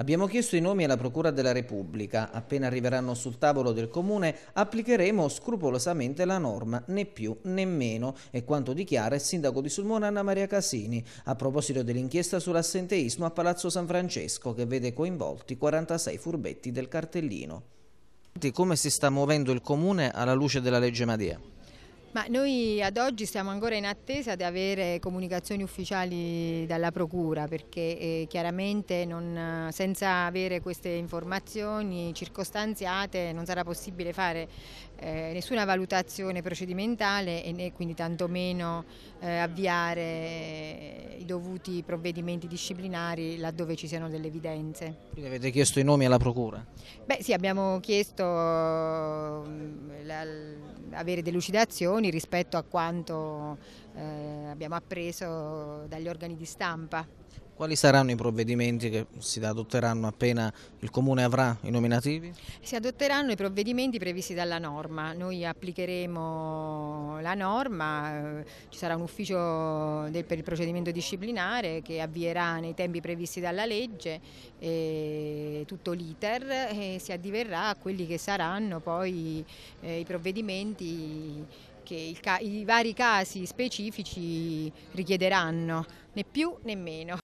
Abbiamo chiesto i nomi alla Procura della Repubblica. Appena arriveranno sul tavolo del Comune, applicheremo scrupolosamente la norma, né più né meno, è quanto dichiara il sindaco di Sulmona Anna Maria Casini a proposito dell'inchiesta sull'assenteismo a Palazzo San Francesco che vede coinvolti 46 furbetti del cartellino. Come si sta muovendo il Comune alla luce della legge Madia? Ma noi ad oggi siamo ancora in attesa di avere comunicazioni ufficiali dalla Procura perché eh, chiaramente non, senza avere queste informazioni circostanziate non sarà possibile fare eh, nessuna valutazione procedimentale e né, quindi tantomeno eh, avviare eh, i dovuti provvedimenti disciplinari laddove ci siano delle evidenze. Quindi avete chiesto i nomi alla Procura? Beh sì, abbiamo chiesto mm, avere delucidazioni rispetto a quanto eh, abbiamo appreso dagli organi di stampa. Quali saranno i provvedimenti che si adotteranno appena il Comune avrà i nominativi? Si adotteranno i provvedimenti previsti dalla norma, noi applicheremo la norma, eh, ci sarà un ufficio del, per il procedimento disciplinare che avvierà nei tempi previsti dalla legge e tutto l'iter e eh, si addiverrà a quelli che saranno poi eh, i provvedimenti che ca- i vari casi specifici richiederanno, né più né meno.